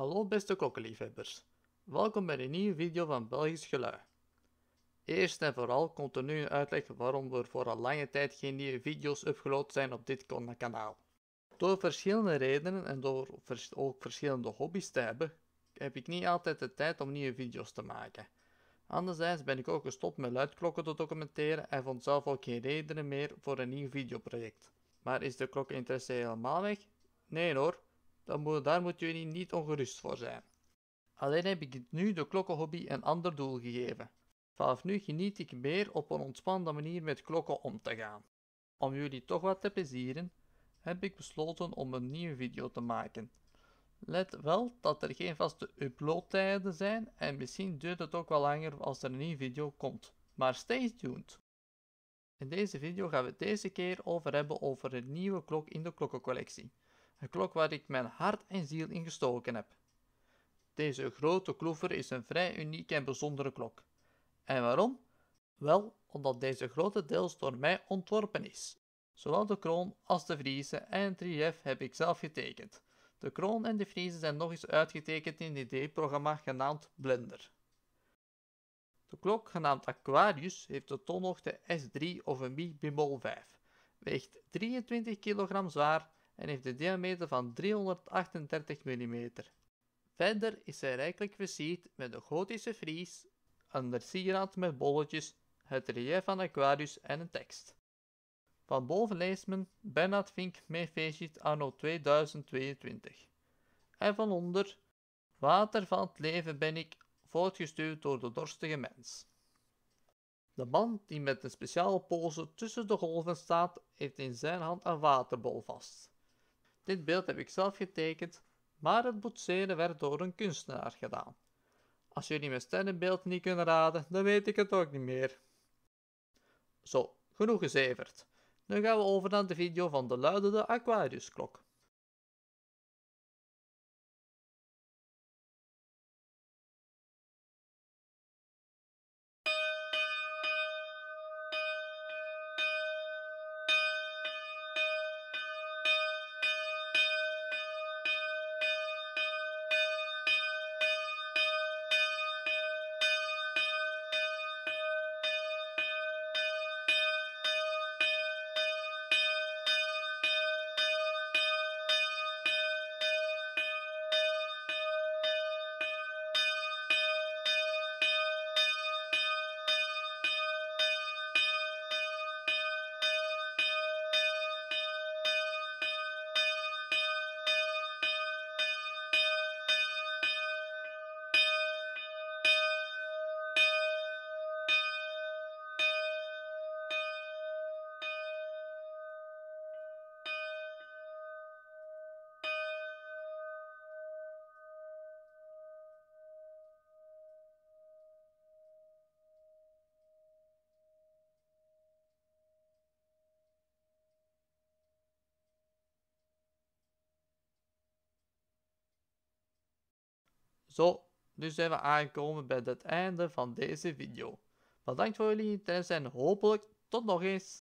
Hallo beste klokkenliefhebbers, welkom bij een nieuwe video van Belgisch Gelui. Eerst en vooral komt er nu een uitleg waarom er voor al lange tijd geen nieuwe video's upgeload zijn op dit kanaal. Door verschillende redenen en door vers ook verschillende hobby's te hebben, heb ik niet altijd de tijd om nieuwe video's te maken. Anderzijds ben ik ook gestopt met luidklokken te documenteren en vond zelf ook geen redenen meer voor een nieuw videoproject. Maar is de klok helemaal weg? Nee hoor, dan moet, daar moeten jullie niet ongerust voor zijn. Alleen heb ik nu de klokkenhobby een ander doel gegeven. Vanaf nu geniet ik meer op een ontspannen manier met klokken om te gaan. Om jullie toch wat te plezieren, heb ik besloten om een nieuwe video te maken. Let wel dat er geen vaste uploadtijden zijn en misschien duurt het ook wel langer als er een nieuwe video komt. Maar stay tuned! In deze video gaan we het deze keer over hebben over een nieuwe klok in de klokkencollectie een klok waar ik mijn hart en ziel in gestoken heb. Deze grote kloever is een vrij unieke en bijzondere klok. En waarom? Wel, omdat deze grote deels door mij ontworpen is. Zowel de kroon als de vriezen en het relief heb ik zelf getekend. De kroon en de vriezen zijn nog eens uitgetekend in een ID-programma genaamd Blender. De klok, genaamd Aquarius, heeft de tonhoogte S3 of een mi bemol 5, weegt 23 kg zwaar en heeft een diameter van 338 mm. Verder is hij rijkelijk versierd met een gotische fries, een sieraad met bolletjes, het relief van Aquarius en een tekst. Van boven leest men Bernard Vink feestje anno 2022. En van onder Water van het leven ben ik, voortgestuurd door de dorstige mens. De man die met een speciale pose tussen de golven staat, heeft in zijn hand een waterbol vast. Dit beeld heb ik zelf getekend, maar het boetseren werd door een kunstenaar gedaan. Als jullie mijn sterrenbeeld niet kunnen raden, dan weet ik het ook niet meer. Zo, genoeg gezeverd. Nu gaan we over naar de video van de luidende Aquariusklok. Zo, nu dus zijn we aangekomen bij het einde van deze video. Bedankt voor jullie interesse en hopelijk tot nog eens.